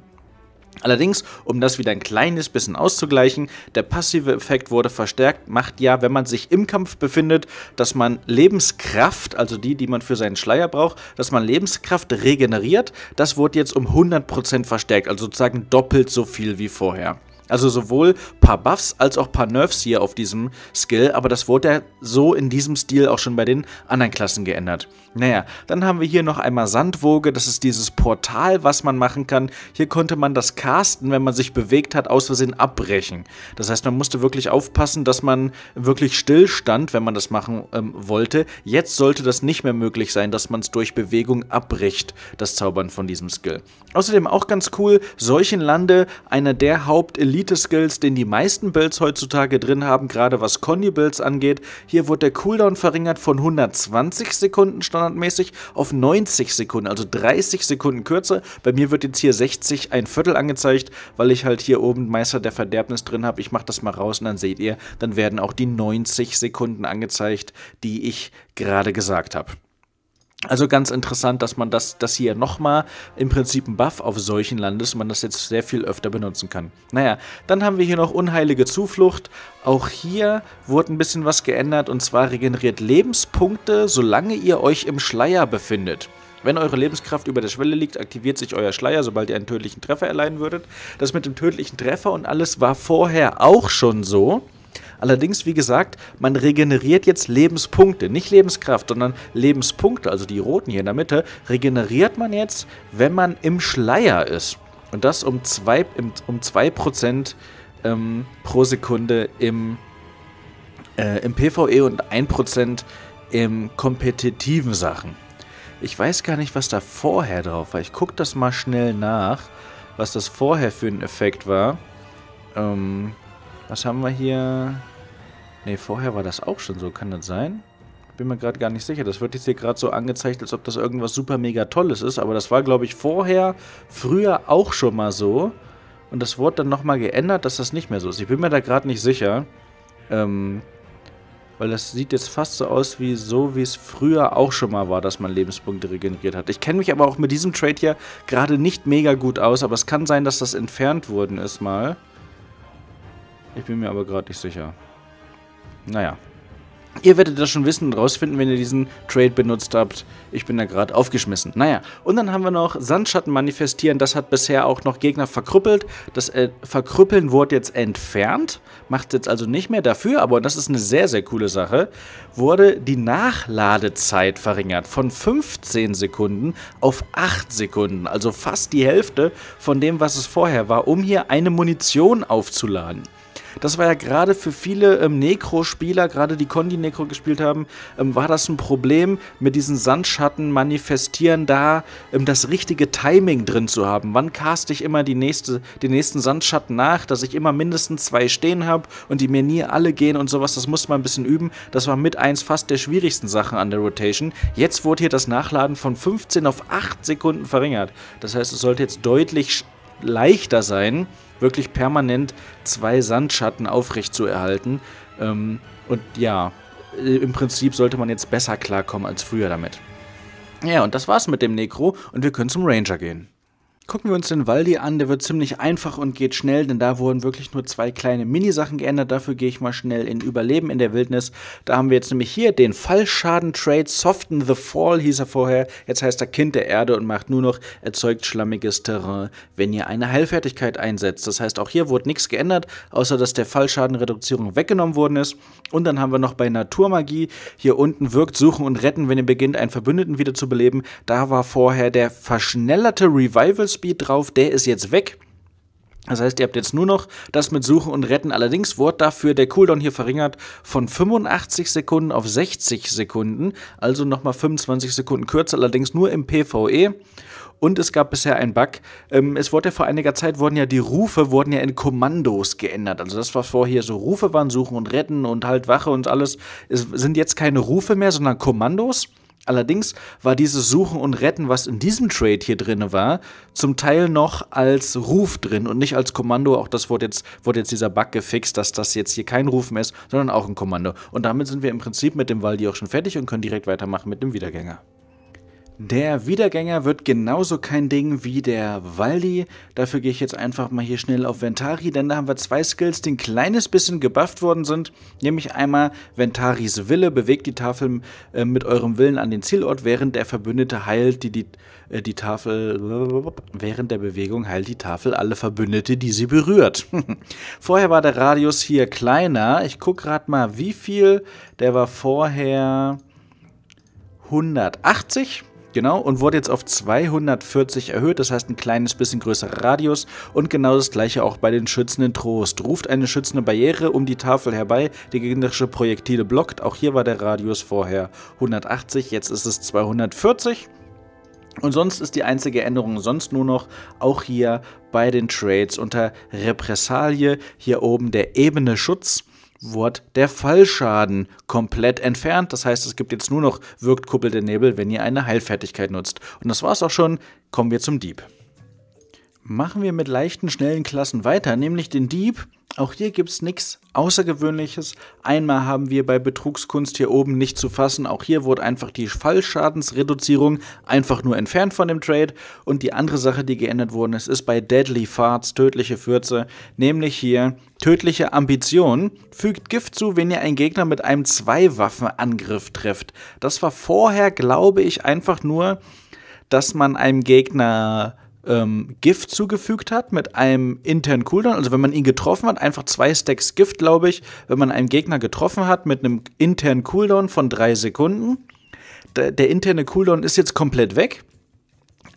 Allerdings, um das wieder ein kleines bisschen auszugleichen, der passive Effekt wurde verstärkt, macht ja, wenn man sich im Kampf befindet, dass man Lebenskraft, also die, die man für seinen Schleier braucht, dass man Lebenskraft regeneriert. Das wurde jetzt um 100% verstärkt, also sozusagen doppelt so viel wie vorher. Also sowohl paar Buffs als auch paar Nerfs hier auf diesem Skill, aber das wurde ja so in diesem Stil auch schon bei den anderen Klassen geändert. Naja, dann haben wir hier noch einmal Sandwoge, das ist dieses Portal, was man machen kann. Hier konnte man das Casten, wenn man sich bewegt hat, aus Versehen abbrechen. Das heißt, man musste wirklich aufpassen, dass man wirklich stillstand, wenn man das machen ähm, wollte. Jetzt sollte das nicht mehr möglich sein, dass man es durch Bewegung abbricht, das Zaubern von diesem Skill. Außerdem auch ganz cool, Seuchenlande, einer der Haupteliten Elite-Skills, den die meisten Builds heutzutage drin haben, gerade was Conny-Builds angeht. Hier wurde der Cooldown verringert von 120 Sekunden standardmäßig auf 90 Sekunden, also 30 Sekunden kürzer. Bei mir wird jetzt hier 60 ein Viertel angezeigt, weil ich halt hier oben Meister der Verderbnis drin habe. Ich mache das mal raus und dann seht ihr, dann werden auch die 90 Sekunden angezeigt, die ich gerade gesagt habe. Also ganz interessant, dass man das, das hier nochmal im Prinzip ein Buff auf solchen Landes, man das jetzt sehr viel öfter benutzen kann. Naja, dann haben wir hier noch unheilige Zuflucht. Auch hier wurde ein bisschen was geändert und zwar regeneriert Lebenspunkte, solange ihr euch im Schleier befindet. Wenn eure Lebenskraft über der Schwelle liegt, aktiviert sich euer Schleier, sobald ihr einen tödlichen Treffer erleiden würdet. Das mit dem tödlichen Treffer und alles war vorher auch schon so. Allerdings, wie gesagt, man regeneriert jetzt Lebenspunkte, nicht Lebenskraft, sondern Lebenspunkte, also die roten hier in der Mitte, regeneriert man jetzt, wenn man im Schleier ist. Und das um 2 um zwei ähm, pro Sekunde im, äh, im PvE und 1% im kompetitiven Sachen. Ich weiß gar nicht, was da vorher drauf war. Ich gucke das mal schnell nach, was das vorher für ein Effekt war. Ähm, was haben wir hier? Ne, vorher war das auch schon so. Kann das sein? Bin mir gerade gar nicht sicher. Das wird jetzt hier gerade so angezeigt, als ob das irgendwas super mega Tolles ist. Aber das war, glaube ich, vorher, früher auch schon mal so. Und das wurde dann nochmal geändert, dass das nicht mehr so ist. Ich bin mir da gerade nicht sicher. Ähm, weil das sieht jetzt fast so aus wie so, wie es früher auch schon mal war, dass man Lebenspunkte regeneriert hat. Ich kenne mich aber auch mit diesem Trade hier gerade nicht mega gut aus, aber es kann sein, dass das entfernt worden ist mal. Ich bin mir aber gerade nicht sicher. Naja. Ihr werdet das schon wissen und rausfinden, wenn ihr diesen Trade benutzt habt. Ich bin da gerade aufgeschmissen. Naja, und dann haben wir noch Sandschatten manifestieren. Das hat bisher auch noch Gegner verkrüppelt. Das äh, Verkrüppeln wurde jetzt entfernt. Macht jetzt also nicht mehr dafür, aber das ist eine sehr, sehr coole Sache. Wurde die Nachladezeit verringert von 15 Sekunden auf 8 Sekunden. Also fast die Hälfte von dem, was es vorher war, um hier eine Munition aufzuladen. Das war ja gerade für viele ähm, Necro-Spieler, gerade die Condi Necro gespielt haben, ähm, war das ein Problem, mit diesen Sandschatten manifestieren, da ähm, das richtige Timing drin zu haben. Wann caste ich immer die nächste, den nächsten Sandschatten nach, dass ich immer mindestens zwei stehen habe und die mir nie alle gehen und sowas. Das musste man ein bisschen üben. Das war mit eins fast der schwierigsten Sachen an der Rotation. Jetzt wurde hier das Nachladen von 15 auf 8 Sekunden verringert. Das heißt, es sollte jetzt deutlich leichter sein, wirklich permanent zwei Sandschatten aufrecht zu erhalten. Ähm, und ja, äh, im Prinzip sollte man jetzt besser klarkommen als früher damit. Ja, und das war's mit dem Necro und wir können zum Ranger gehen. Gucken wir uns den Waldi an, der wird ziemlich einfach und geht schnell, denn da wurden wirklich nur zwei kleine Minisachen geändert. Dafür gehe ich mal schnell in Überleben in der Wildnis. Da haben wir jetzt nämlich hier den Fallschaden-Trade. Soften the Fall hieß er vorher. Jetzt heißt er Kind der Erde und macht nur noch erzeugt schlammiges Terrain, wenn ihr eine Heilfertigkeit einsetzt. Das heißt, auch hier wurde nichts geändert, außer dass der Fallschadenreduzierung weggenommen worden ist. Und dann haben wir noch bei Naturmagie hier unten wirkt, suchen und retten, wenn ihr beginnt, einen Verbündeten wieder zu beleben. Da war vorher der verschnellerte Revivals Fullspeed drauf, der ist jetzt weg. Das heißt, ihr habt jetzt nur noch das mit Suchen und Retten. Allerdings wurde dafür der Cooldown hier verringert von 85 Sekunden auf 60 Sekunden. Also nochmal 25 Sekunden kürzer, allerdings nur im PvE. Und es gab bisher einen Bug. Ähm, es wurde ja vor einiger Zeit, wurden ja die Rufe, wurden ja in Kommandos geändert. Also das, was vorher so Rufe waren, Suchen und Retten und halt Wache und alles, es sind jetzt keine Rufe mehr, sondern Kommandos. Allerdings war dieses Suchen und Retten, was in diesem Trade hier drin war, zum Teil noch als Ruf drin und nicht als Kommando. Auch das wurde jetzt, wurde jetzt dieser Bug gefixt, dass das jetzt hier kein Ruf mehr ist, sondern auch ein Kommando. Und damit sind wir im Prinzip mit dem Waldi auch schon fertig und können direkt weitermachen mit dem Wiedergänger. Der Wiedergänger wird genauso kein Ding wie der Waldi. Dafür gehe ich jetzt einfach mal hier schnell auf Ventari, denn da haben wir zwei Skills, die ein kleines bisschen gebufft worden sind. Nämlich einmal Ventaris Wille, bewegt die Tafel äh, mit eurem Willen an den Zielort, während der Verbündete heilt, die, die, äh, die Tafel, während der Bewegung heilt die Tafel alle Verbündete, die sie berührt. *laughs* vorher war der Radius hier kleiner. Ich gucke gerade mal, wie viel. Der war vorher 180. Genau, und wurde jetzt auf 240 erhöht, das heißt ein kleines bisschen größerer Radius. Und genau das gleiche auch bei den schützenden Trost. Ruft eine schützende Barriere um die Tafel herbei, die gegnerische Projektile blockt. Auch hier war der Radius vorher 180, jetzt ist es 240. Und sonst ist die einzige Änderung sonst nur noch auch hier bei den Trades unter Repressalie hier oben der ebene Schutz Wort der Fallschaden komplett entfernt. Das heißt, es gibt jetzt nur noch wirkt der Nebel, wenn ihr eine Heilfertigkeit nutzt. Und das war's auch schon. Kommen wir zum Dieb. Machen wir mit leichten, schnellen Klassen weiter, nämlich den Dieb auch hier gibt es nichts Außergewöhnliches. Einmal haben wir bei Betrugskunst hier oben nicht zu fassen. Auch hier wurde einfach die Fallschadensreduzierung einfach nur entfernt von dem Trade. Und die andere Sache, die geändert worden ist, ist bei Deadly Farts, tödliche Fürze, nämlich hier tödliche Ambition. Fügt Gift zu, wenn ihr einen Gegner mit einem Zwei-Waffen-Angriff trifft. Das war vorher, glaube ich, einfach nur, dass man einem Gegner ähm, Gift zugefügt hat mit einem internen Cooldown. Also wenn man ihn getroffen hat, einfach zwei Stacks Gift, glaube ich, wenn man einen Gegner getroffen hat mit einem internen Cooldown von drei Sekunden. Der, der interne Cooldown ist jetzt komplett weg.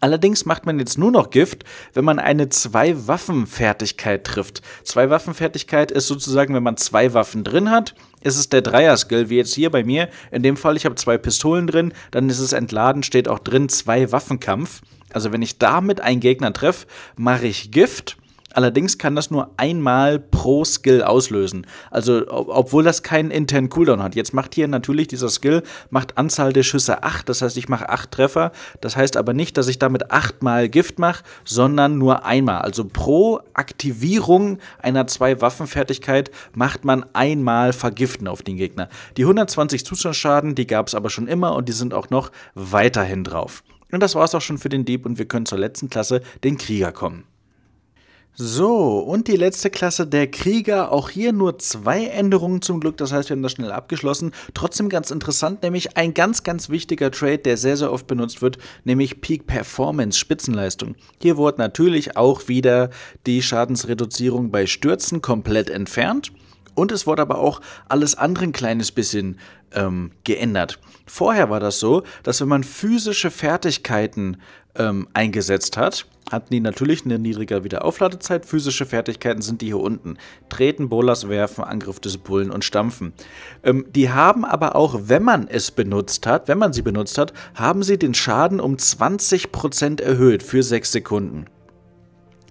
Allerdings macht man jetzt nur noch Gift, wenn man eine Zwei-Waffen-Fertigkeit trifft. Zwei-Waffen-Fertigkeit ist sozusagen, wenn man zwei Waffen drin hat, ist es der Dreier-Skill, wie jetzt hier bei mir. In dem Fall, ich habe zwei Pistolen drin, dann ist es entladen, steht auch drin zwei waffen kampf also wenn ich damit einen Gegner treffe, mache ich Gift. Allerdings kann das nur einmal pro Skill auslösen. Also ob, obwohl das keinen internen Cooldown hat. Jetzt macht hier natürlich dieser Skill, macht Anzahl der Schüsse 8, das heißt ich mache 8 Treffer. Das heißt aber nicht, dass ich damit 8 mal Gift mache, sondern nur einmal. Also pro Aktivierung einer zwei Waffenfertigkeit macht man einmal Vergiften auf den Gegner. Die 120 Zustandsschaden, die gab es aber schon immer und die sind auch noch weiterhin drauf. Und das war es auch schon für den Dieb und wir können zur letzten Klasse, den Krieger, kommen. So, und die letzte Klasse der Krieger. Auch hier nur zwei Änderungen zum Glück, das heißt, wir haben das schnell abgeschlossen. Trotzdem ganz interessant, nämlich ein ganz, ganz wichtiger Trade, der sehr, sehr oft benutzt wird, nämlich Peak Performance, Spitzenleistung. Hier wurde natürlich auch wieder die Schadensreduzierung bei Stürzen komplett entfernt. Und es wurde aber auch alles andere ein kleines bisschen ähm, geändert. Vorher war das so, dass wenn man physische Fertigkeiten ähm, eingesetzt hat, hatten die natürlich eine niedrigere Wiederaufladezeit. Physische Fertigkeiten sind die hier unten. Treten, Bolas werfen, Angriff des Bullen und Stampfen. Ähm, die haben aber auch, wenn man es benutzt hat, wenn man sie benutzt hat, haben sie den Schaden um 20% erhöht für 6 Sekunden.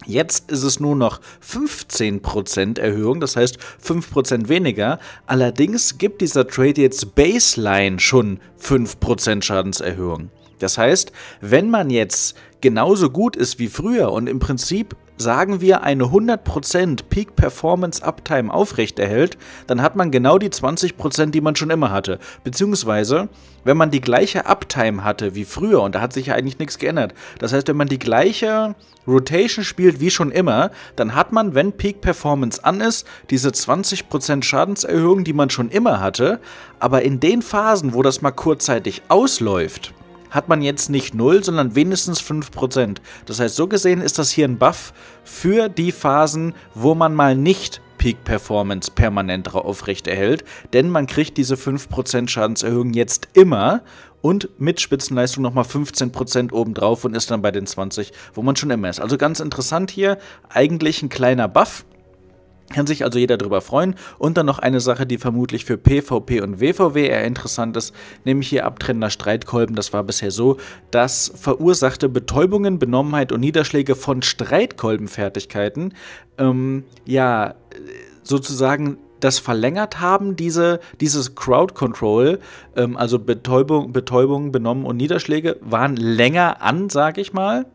Jetzt ist es nur noch 15% Erhöhung, das heißt 5% weniger. Allerdings gibt dieser Trade jetzt Baseline schon 5% Schadenserhöhung. Das heißt, wenn man jetzt genauso gut ist wie früher und im Prinzip sagen wir, eine 100% Peak Performance Uptime aufrechterhält, dann hat man genau die 20%, die man schon immer hatte. Beziehungsweise, wenn man die gleiche Uptime hatte wie früher, und da hat sich ja eigentlich nichts geändert, das heißt, wenn man die gleiche Rotation spielt wie schon immer, dann hat man, wenn Peak Performance an ist, diese 20% Schadenserhöhung, die man schon immer hatte, aber in den Phasen, wo das mal kurzzeitig ausläuft, hat man jetzt nicht 0, sondern wenigstens 5%. Das heißt, so gesehen ist das hier ein Buff für die Phasen, wo man mal nicht Peak Performance permanent aufrechterhält, denn man kriegt diese 5% Schadenserhöhung jetzt immer und mit Spitzenleistung nochmal 15% obendrauf und ist dann bei den 20, wo man schon immer ist. Also ganz interessant hier, eigentlich ein kleiner Buff, kann sich also jeder darüber freuen. Und dann noch eine Sache, die vermutlich für PvP und WVW eher interessant ist, nämlich hier abtrennender Streitkolben. Das war bisher so, dass verursachte Betäubungen, Benommenheit und Niederschläge von Streitkolbenfertigkeiten, ähm, ja, sozusagen das verlängert haben, diese, dieses Crowd Control, ähm, also Betäubung, Betäubung, Benommen und Niederschläge, waren länger an, sage ich mal.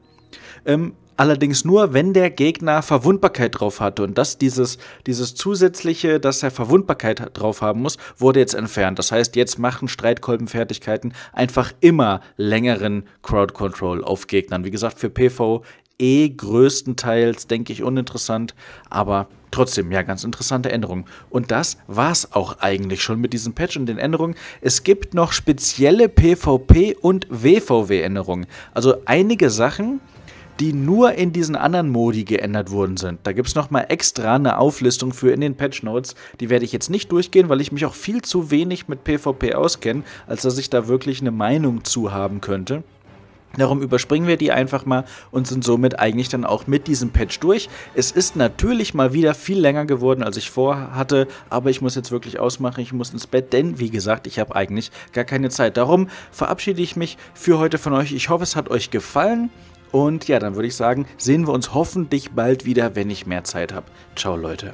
Ähm, allerdings nur, wenn der Gegner Verwundbarkeit drauf hatte. Und das, dieses, dieses zusätzliche, dass er Verwundbarkeit drauf haben muss, wurde jetzt entfernt. Das heißt, jetzt machen Streitkolbenfertigkeiten einfach immer längeren Crowd Control auf Gegnern. Wie gesagt, für PvE eh größtenteils, denke ich, uninteressant, aber Trotzdem, ja, ganz interessante Änderungen. Und das war's auch eigentlich schon mit diesem Patch und den Änderungen. Es gibt noch spezielle PvP- und WVW-Änderungen. Also einige Sachen, die nur in diesen anderen Modi geändert worden sind. Da gibt es nochmal extra eine Auflistung für in den Patch Notes. Die werde ich jetzt nicht durchgehen, weil ich mich auch viel zu wenig mit PvP auskenne, als dass ich da wirklich eine Meinung zu haben könnte. Darum überspringen wir die einfach mal und sind somit eigentlich dann auch mit diesem Patch durch. Es ist natürlich mal wieder viel länger geworden, als ich vorhatte, aber ich muss jetzt wirklich ausmachen, ich muss ins Bett, denn wie gesagt, ich habe eigentlich gar keine Zeit. Darum verabschiede ich mich für heute von euch. Ich hoffe, es hat euch gefallen. Und ja, dann würde ich sagen, sehen wir uns hoffentlich bald wieder, wenn ich mehr Zeit habe. Ciao Leute.